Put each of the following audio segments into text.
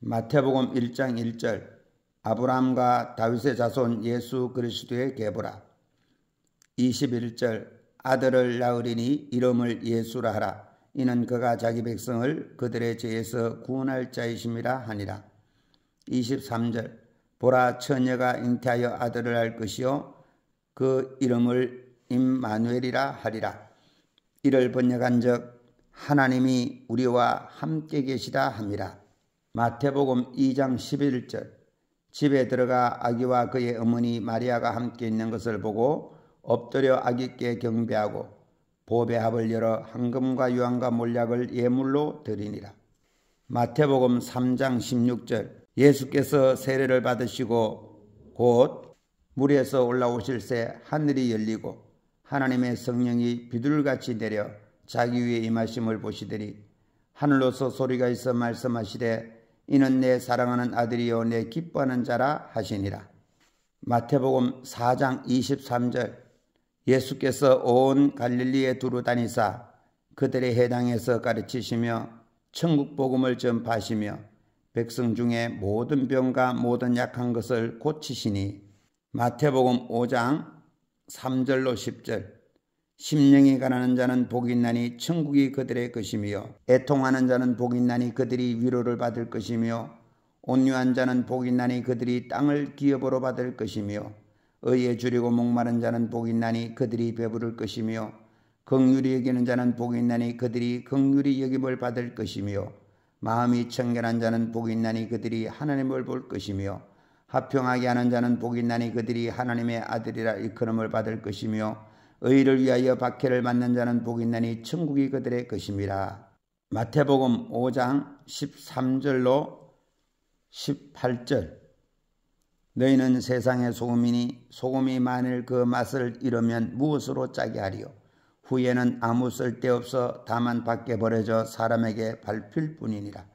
마태복음 1장 1절 아브라함과 다윗의 자손 예수 그리스도의 계보라 21절 아들을 낳으리니 이름을 예수라 하라 이는 그가 자기 백성을 그들의 죄에서 구원할 자이심이라 하니라 23절 보라 처녀가 잉태하여 아들을 할 것이요 그 이름을 임마누엘이라 하리라 이를 번역한 적 하나님이 우리와 함께 계시다 합니다 마태복음 2장 11절 집에 들어가 아기와 그의 어머니 마리아가 함께 있는 것을 보고 엎드려 아기께 경배하고 보배합을 열어 황금과 유황과 몰약을 예물로 드리니라. 마태복음 3장 16절 예수께서 세례를 받으시고 곧 물에서 올라오실 새 하늘이 열리고 하나님의 성령이 비둘같이 내려 자기 위에 임하심을 보시더니 하늘로서 소리가 있어 말씀하시되 이는 내 사랑하는 아들이요 내 기뻐하는 자라 하시니라. 마태복음 4장 23절 예수께서 온 갈릴리에 두루 다니사 그들의 해당에서 가르치시며 천국 복음을 전파하시며 백성 중에 모든 병과 모든 약한 것을 고치시니 마태복음 5장 3절로 10절 심령이 가난한 자는 복이 있나니 천국이 그들의 것이며 애통하는 자는 복이 있나니 그들이 위로를 받을 것이며 온유한 자는 복이 있나니 그들이 땅을 기업으로 받을 것이며 의에 줄이고 목마른 자는 복이 있나니 그들이 배부를 것이며 긍휼히 여기는 자는 복이 있나니 그들이 긍휼히 여김을 받을 것이며 마음이 청결한 자는 복이 있나니 그들이 하나님을 볼 것이며 합평하게 하는 자는 복이 있나니 그들이 하나님의 아들이라 일컬음을 받을 것이며 의를 위하여 박해를 받는 자는 복이 있나니 천국이 그들의 것입니다. 마태복음 5장 13절로 18절 너희는 세상의 소금이니 소금이 만일 그 맛을 잃으면 무엇으로 짜게 하리요 후에는 아무 쓸데없어 다만 밖에 버려져 사람에게 밟힐 뿐이니라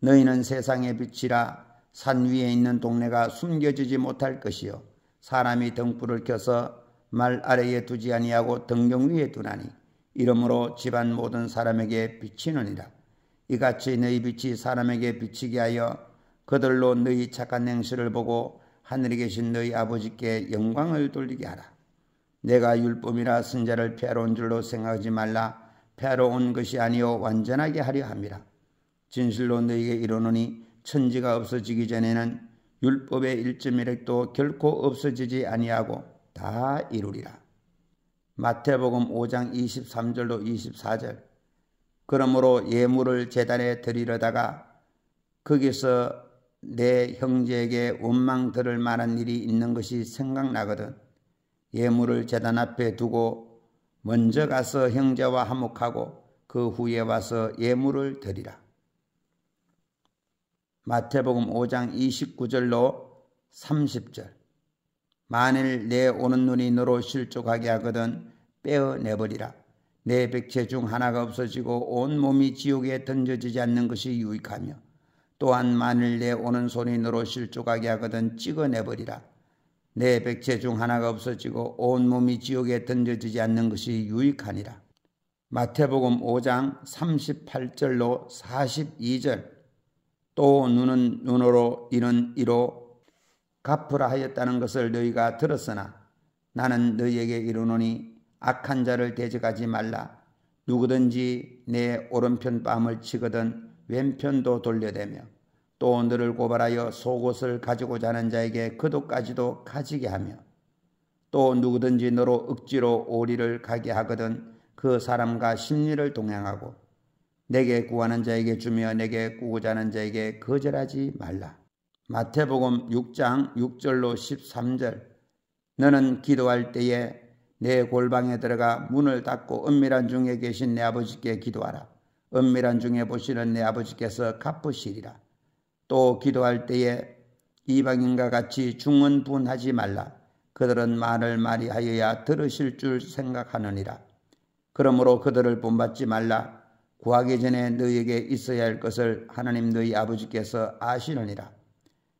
너희는 세상의 빛이라 산 위에 있는 동네가 숨겨지지 못할 것이요 사람이 등불을 켜서 말 아래에 두지 아니하고 등경 위에 두나니 이러므로 집안 모든 사람에게 비치느니라 이같이 너희 빛이 사람에게 비치게 하여 그들로 너희 착한 행실을 보고 하늘에 계신 너희 아버지께 영광을 돌리게 하라 내가 율법이라 승자를 피하러 온 줄로 생각하지 말라 피하러 온 것이 아니오 완전하게 하려 함이라 진실로 너희에게 이르노니 천지가 없어지기 전에는 율법의 일점일획도 결코 없어지지 아니하고 다 이루리라. 마태복음 5장 23절로 24절. 그러므로 예물을 재단에 드리려다가 거기서 내 형제에게 원망 들을 만한 일이 있는 것이 생각나거든. 예물을 재단 앞에 두고 먼저 가서 형제와 화목하고 그 후에 와서 예물을 드리라. 마태복음 5장 29절로 30절. 만일 내 오는 눈이 너로 실족하게 하거든 빼어내버리라. 내 백체 중 하나가 없어지고 온 몸이 지옥에 던져지지 않는 것이 유익하며 또한 만일 내 오는 손이 너로 실족하게 하거든 찍어내버리라. 내 백체 중 하나가 없어지고 온 몸이 지옥에 던져지지 않는 것이 유익하니라. 마태복음 5장 38절로 42절 또 눈은 눈으로 이는 이로 갚으라 하였다는 것을 너희가 들었으나 나는 너희에게 이르노니 악한 자를 대적하지 말라 누구든지 내 오른편 뺨을 치거든 왼편도 돌려대며 또 너를 고발하여 속옷을 가지고자 는 자에게 그도까지도 가지게 하며 또 누구든지 너로 억지로 오리를 가게 하거든 그 사람과 심리를 동행하고 내게 구하는 자에게 주며 내게 구고자 하는 자에게 거절하지 말라. 마태복음 6장 6절로 13절 너는 기도할 때에 내 골방에 들어가 문을 닫고 은밀한 중에 계신 내 아버지께 기도하라. 은밀한 중에 보시는 내 아버지께서 갚으시리라. 또 기도할 때에 이방인과 같이 중언분하지 말라. 그들은 말을 말이 하여야 들으실 줄 생각하느니라. 그러므로 그들을 본받지 말라. 구하기 전에 너희에게 있어야 할 것을 하나님 너희 아버지께서 아시느니라.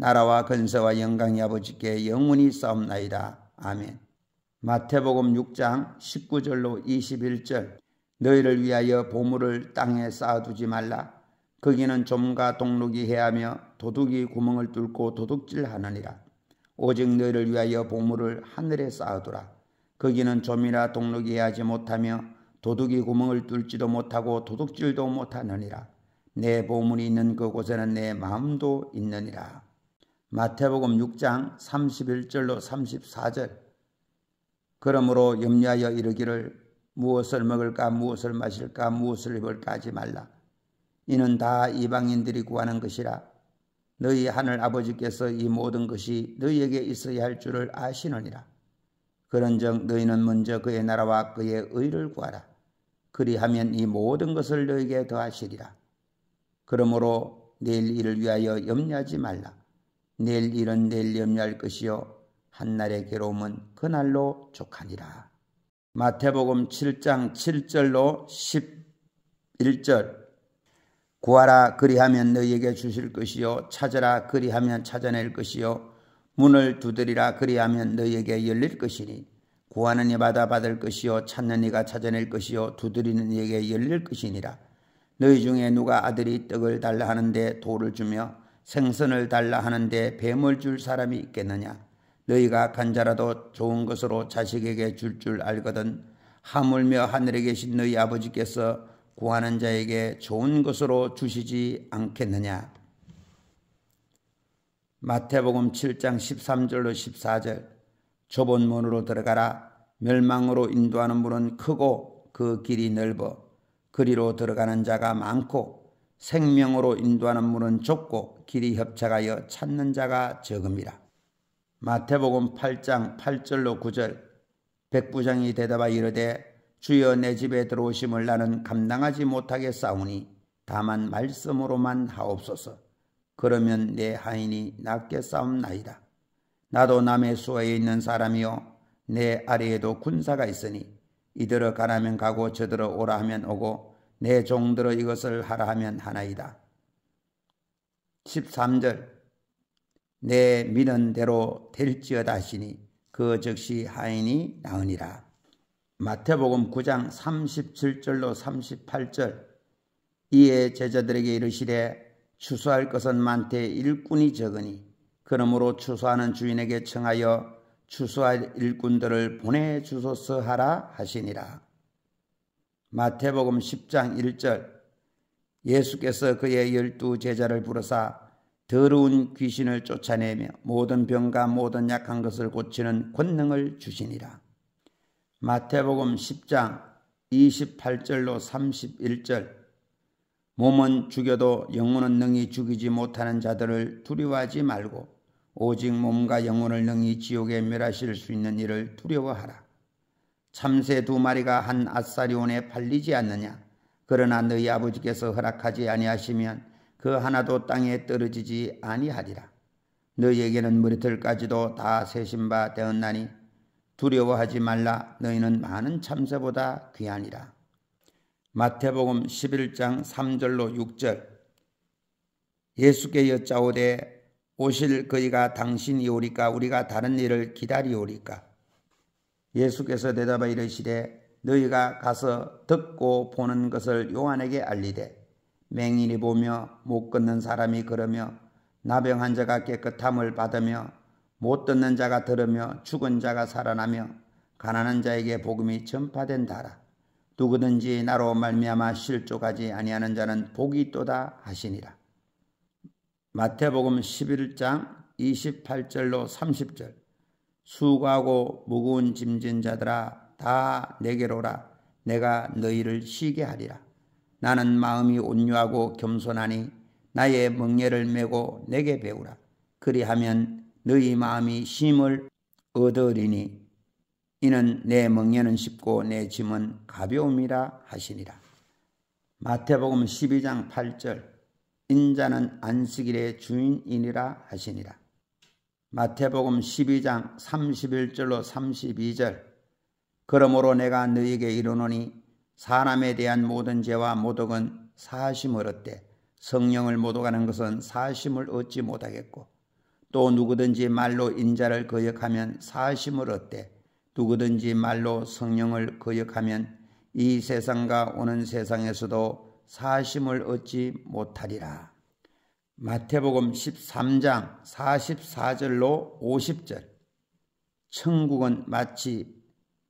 나라와 근서와 영광이 아버지께 영원히 싸움나이다. 아멘. 마태복음 6장 19절로 21절 너희를 위하여 보물을 땅에 쌓아두지 말라. 거기는 좀과 동록이 해하며 도둑이 구멍을 뚫고 도둑질하느니라. 오직 너희를 위하여 보물을 하늘에 쌓아두라. 거기는 좀이라 동록이 해하지 못하며 도둑이 구멍을 뚫지도 못하고 도둑질도 못하느니라. 내 보물이 있는 그곳에는 내 마음도 있느니라. 마태복음 6장 31절로 34절 그러므로 염려하여 이르기를 무엇을 먹을까 무엇을 마실까 무엇을 입을까 하지 말라 이는 다 이방인들이 구하는 것이라 너희 하늘 아버지께서 이 모든 것이 너희에게 있어야 할 줄을 아시느니라 그런즉 너희는 먼저 그의 나라와 그의 의를 구하라 그리하면 이 모든 것을 너희에게 더하시리라 그러므로 내일 일을 위하여 염려하지 말라 내일 일은 내일 염려할 것이요 한날의 괴로움은 그날로 족하니라. 마태복음 7장 7절로 11절 구하라 그리하면 너희에게 주실 것이요 찾으라 그리하면 찾아낼 것이요 문을 두드리라 그리하면 너희에게 열릴 것이니 구하는 이마다 받을 것이요 찾는 이가 찾아낼 것이요 두드리는 이에게 열릴 것이니라 너희 중에 누가 아들이 떡을 달라 하는데 돌을 주며 생선을 달라 하는데 뱀을 줄 사람이 있겠느냐? 너희가 간자라도 좋은 것으로 자식에게 줄줄 줄 알거든 하물며 하늘에 계신 너희 아버지께서 구하는 자에게 좋은 것으로 주시지 않겠느냐? 마태복음 7장 13절로 14절 좁은 문으로 들어가라 멸망으로 인도하는 문은 크고 그 길이 넓어 그리로 들어가는 자가 많고 생명으로 인도하는 문은 좁고 길이 협착하여 찾는 자가 적음이라. 마태복음 8장 8절로 9절 백부장이 대답하여 이르되 주여 내 집에 들어오심을 나는 감당하지 못하게 싸우니 다만 말씀으로만 하옵소서. 그러면 내 하인이 낫게 싸움나이다. 나도 남의 수하에 있는 사람이요 내 아래에도 군사가 있으니 이들어 가라면 가고 저들어 오라 하면 오고 내 종들어 이것을 하라 하면 하나이다. 13절 내 믿은 대로 될지어다 하시니 그 즉시 하인이 나으니라. 마태복음 9장 37절로 38절 이에 제자들에게 이르시되 추수할 것은 많되 일꾼이 적으니 그러므로 추수하는 주인에게 청하여 추수할 일꾼들을 보내 주소서 하라 하시니라. 마태복음 10장 1절 예수께서 그의 열두 제자를 부르사 더러운 귀신을 쫓아내며 모든 병과 모든 약한 것을 고치는 권능을 주시니라. 마태복음 10장 28절로 31절 몸은 죽여도 영혼은 능히 죽이지 못하는 자들을 두려워하지 말고 오직 몸과 영혼을 능히 지옥에 멸하실 수 있는 일을 두려워하라. 참새 두 마리가 한 아사리온에 팔리지 않느냐? 그러나 너희 아버지께서 허락하지 아니하시면 그 하나도 땅에 떨어지지 아니하리라. 너희에게는 머리털까지도 다 세신 바 되었나니 두려워하지 말라. 너희는 많은 참새보다 귀하니라. 마태복음 11장 3절로 6절 예수께 여짜오되 오실 그이가 당신이오리까 우리가 다른 일을 기다리오리까 예수께서 대답하여 이르시되 너희가 가서 듣고 보는 것을 요한에게 알리되 맹인이 보며 못 걷는 사람이 걸으며 나병환 자가 깨끗함을 받으며 못 듣는 자가 들으며 죽은 자가 살아나며 가난한 자에게 복음이 전파된다라 누구든지 나로 말미암아 실족하지 아니하는 자는 복이 또다 하시니라 마태복음 11장 28절로 30절 수고하고 무거운 짐진 자들아 다 내게로라 내가 너희를 쉬게 하리라 나는 마음이 온유하고 겸손하니 나의 멍에를 메고 내게 배우라 그리하면 너희 마음이 심을 얻으리니 이는 내 멍에는 쉽고 내 짐은 가벼움이라 하시니라 마태복음 12장 8절 인자는 안식일의 주인이니라 하시니라 마태복음 12장 31절로 32절 그러므로 내가 너에게 이르노니 사람에 대한 모든 죄와 모독은 사심을 얻되 성령을 모독하는 것은 사심을 얻지 못하겠고 또 누구든지 말로 인자를 거역하면 사심을 얻되 누구든지 말로 성령을 거역하면 이 세상과 오는 세상에서도 사심을 얻지 못하리라. 마태복음 13장 44절로 50절 천국은 마치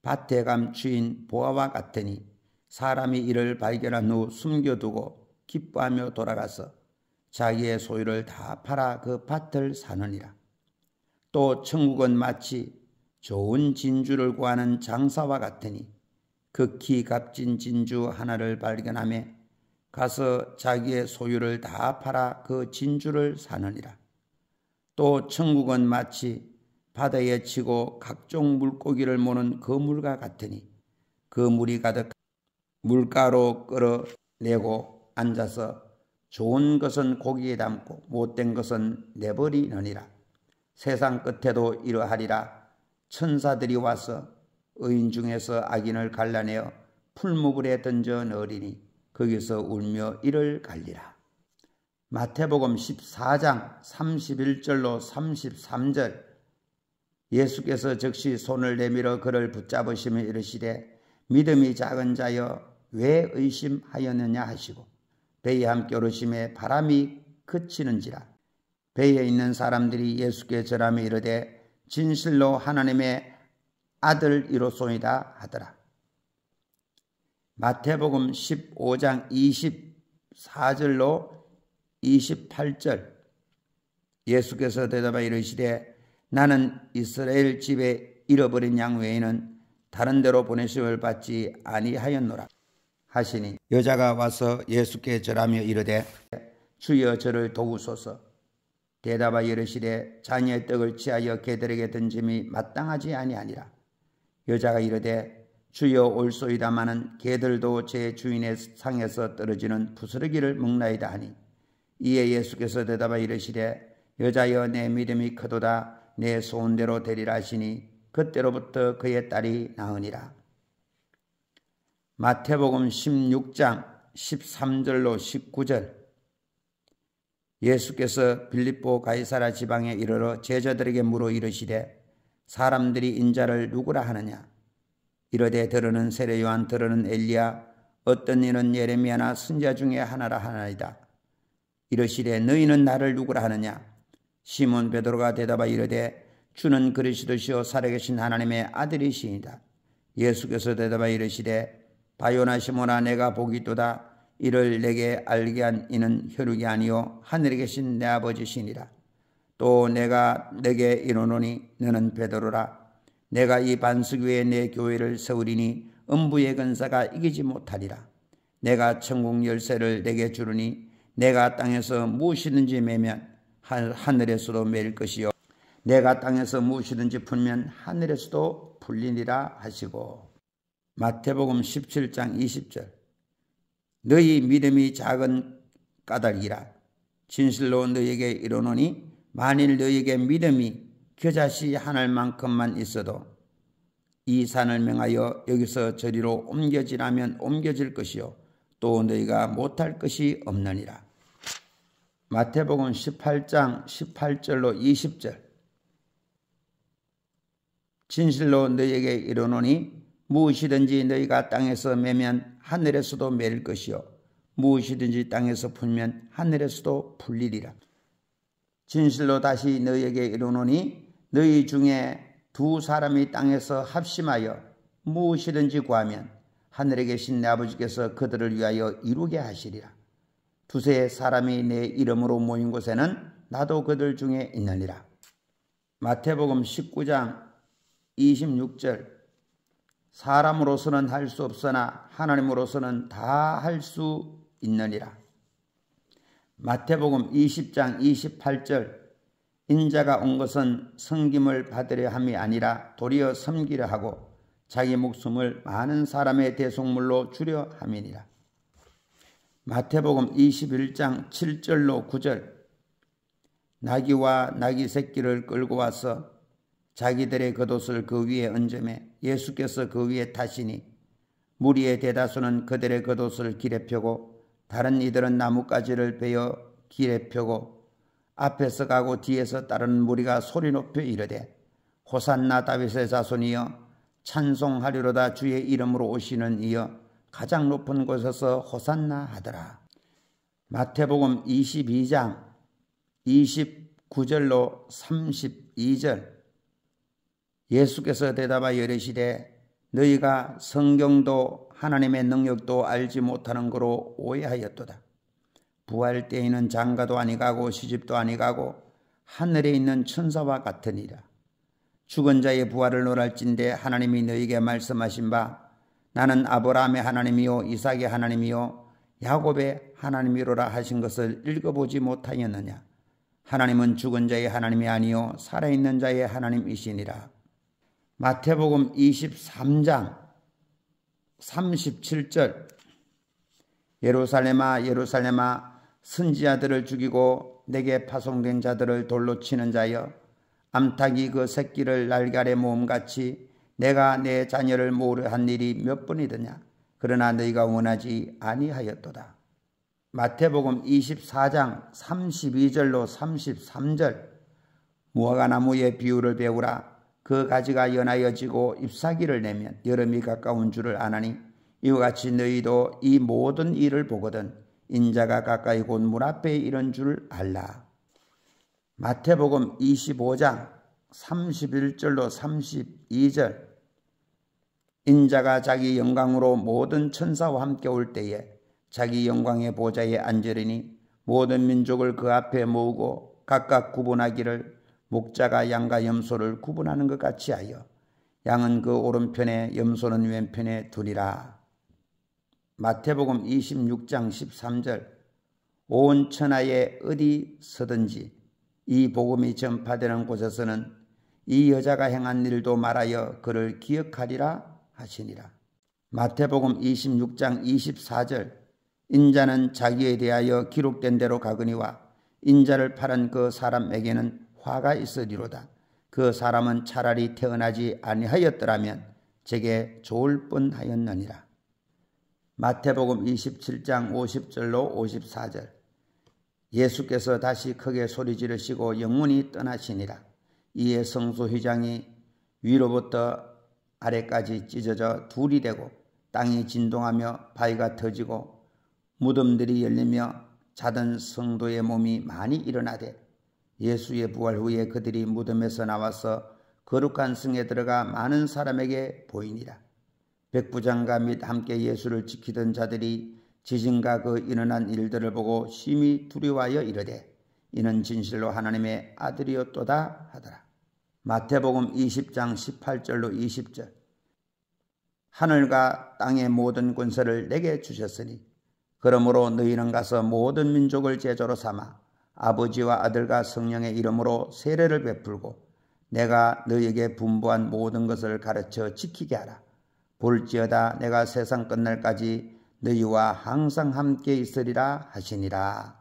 밭에 감 주인 보아와 같으니 사람이 이를 발견한 후 숨겨두고 기뻐하며 돌아가서 자기의 소유를 다 팔아 그 밭을 사느니라. 또 천국은 마치 좋은 진주를 구하는 장사와 같으니 극히 값진 진주 하나를 발견함에 가서 자기의 소유를 다 팔아 그 진주를 사느니라. 또 천국은 마치 바다에 치고 각종 물고기를 모는 그물과 같으니 그 물이 가득 물가로 끌어내고 앉아서 좋은 것은 고기에 담고 못된 것은 내버리느니라. 세상 끝에도 이러하리라. 천사들이 와서 의인 중에서 악인을 갈라내어 풀무불에 던져 넣으리니 거기서 울며 이를 갈리라. 마태복음 14장 31절로 33절 예수께서 즉시 손을 내밀어 그를 붙잡으시며 이르시되 믿음이 작은 자여 왜 의심하였느냐 하시고 배에 함께 오르심에 바람이 그치는지라 배에 있는 사람들이 예수께 절하며 이르되 진실로 하나님의 아들이로소이다 하더라 마태복음 15장 24절로 28절 예수께서 대답하 이르시되 나는 이스라엘 집에 잃어버린 양 외에는 다른 데로 보내심을 받지 아니하였노라 하시니 여자가 와서 예수께 절하며 이르되 주여 저를 도우소서 대답하 이르시되 자녀의 떡을 취하여 개들에게 던짐이 마땅하지 아니하니라 여자가 이르되 주여 올소이다마는 개들도 제 주인의 상에서 떨어지는 부스러기를 먹나이다 하니 이에 예수께서 대답하 이르시되 여자여 내 믿음이 크도다 내 소원대로 되리라 하시니 그때로부터 그의 딸이 나으니라 마태복음 16장 13절로 19절 예수께서 빌립보 가이사라 지방에 이르러 제자들에게 물어 이르시되 사람들이 인자를 누구라 하느냐 이르되 들으는 세례요한 들으는 엘리야 어떤 이는 예레미야나 선자 중에 하나라 하나이다. 이르시되 너희는 나를 누구라 하느냐? 시몬 베드로가 대답하여 이르되 주는 그리스도시요 살아계신 하나님의 아들이시이다. 예수께서 대답하여 이르시되 바요나 시몬아 내가 보기도다 이를 내게 알게 한 이는 혈육이 아니요 하늘에 계신 내 아버지시니라. 또 내가 내게 이르노니 너는 베드로라 내가 이 반석 위에 내 교회를 세우리니 음부의 근사가 이기지 못하리라. 내가 천국 열쇠를 내게 주르니 내가 땅에서 무엇이든지 매면 하늘에서도 매일 것이요. 내가 땅에서 무엇이든지 풀면 하늘에서도 풀리니라 하시고. 마태복음 17장 20절. 너희 믿음이 작은 까닭이라. 진실로 너희에게 이르노니 만일 너희에게 믿음이 겨자씨 하늘만큼만 있어도 이 산을 명하여 여기서 저리로 옮겨지라면 옮겨질 것이요 또 너희가 못할 것이 없느니라. 마태복음 18장 18절로 20절 진실로 너희에게 이르노니 무엇이든지 너희가 땅에서 매면 하늘에서도 매일 것이요 무엇이든지 땅에서 풀면 하늘에서도 풀리리라 진실로 다시 너희에게 이르노니 너희 중에 두 사람이 땅에서 합심하여 무엇이든지 구하면 하늘에 계신 내 아버지께서 그들을 위하여 이루게 하시리라. 두세 사람이 내 이름으로 모인 곳에는 나도 그들 중에 있느니라. 마태복음 19장 26절 사람으로서는 할 수 없으나 하나님으로서는 다 할 수 있느니라. 마태복음 20장 28절 인자가 온 것은 섬김을 받으려 함이 아니라 도리어 섬기려 하고 자기 목숨을 많은 사람의 대속물로 주려 함이니라. 마태복음 21장 7절로 9절 나귀와 나귀 새끼를 끌고 와서 자기들의 겉옷을 그 위에 얹음에 예수께서 그 위에 타시니 무리의 대다수는 그들의 겉옷을 길에 펴고 다른 이들은 나뭇가지를 베어 길에 펴고 앞에서 가고 뒤에서 따른 무리가 소리 높여 이르되 호산나 다윗의 자손이여 찬송하리로다 주의 이름으로 오시는 이여 가장 높은 곳에서 호산나 하더라. 마태복음 22장 29절로 32절 예수께서 대답하여 이르시되 너희가 성경도 하나님의 능력도 알지 못하는 거로 오해하였도다. 부활 때에는 장가도 아니가고 시집도 아니가고 하늘에 있는 천사와 같으니라. 죽은 자의 부활을 노랄진대 하나님이 너에게 말씀하신 바 나는 아브라함의 하나님이요 이삭의 하나님이요 야곱의 하나님이로라 하신 것을 읽어보지 못하였느냐. 하나님은 죽은 자의 하나님이 아니요 살아있는 자의 하나님이시니라. 마태복음 23장 37절 예루살렘아 예루살렘아 선지자들을 죽이고 내게 파송된 자들을 돌로 치는 자여 암탉이 그 새끼를 날갈의 모음같이 내가 내 자녀를 모으려 한 일이 몇 번이더냐 그러나 너희가 원하지 아니하였도다 마태복음 24장 32절로 33절 무화과 나무의 비유를 배우라 그 가지가 연하여지고 잎사귀를 내면 여름이 가까운 줄을 아나니 이와 같이 너희도 이 모든 일을 보거든 인자가 가까이 곧 문 앞에 이런 줄 알라. 마태복음 25장 31절로 32절 인자가 자기 영광으로 모든 천사와 함께 올 때에 자기 영광의 보좌에 앉으리니 모든 민족을 그 앞에 모으고 각각 구분하기를 목자가 양과 염소를 구분하는 것 같이 하여 양은 그 오른편에 염소는 왼편에 두리라. 마태복음 26장 13절 온 천하에 어디서든지 이 복음이 전파되는 곳에서는 이 여자가 행한 일도 말하여 그를 기억하리라 하시니라. 마태복음 26장 24절 인자는 자기에 대하여 기록된 대로 가거니와 인자를 팔은 그 사람에게는 화가 있으리로다. 그 사람은 차라리 태어나지 아니하였더라면 제게 좋을 뿐하였느니라 마태복음 27장 50절로 54절 예수께서 다시 크게 소리지르시고 영혼이 떠나시니라 이에 성소 휘장이 위로부터 아래까지 찢어져 둘이 되고 땅이 진동하며 바위가 터지고 무덤들이 열리며 자던 성도의 몸이 많이 일어나되 예수의 부활 후에 그들이 무덤에서 나와서 거룩한 성에 들어가 많은 사람에게 보이니라. 백부장과 및 함께 예수를 지키던 자들이 지진과 그 일어난 일들을 보고 심히 두려워하여 이르되 이는 진실로 하나님의 아들이었도다 하더라. 마태복음 20장 18절로 20절 하늘과 땅의 모든 권세를 내게 주셨으니 그러므로 너희는 가서 모든 민족을 제조로 삼아 아버지와 아들과 성령의 이름으로 세례를 베풀고 내가 너희에게 분부한 모든 것을 가르쳐 지키게 하라. 볼지어다 내가 세상 끝날까지 너희와 항상 함께 있으리라 하시니라.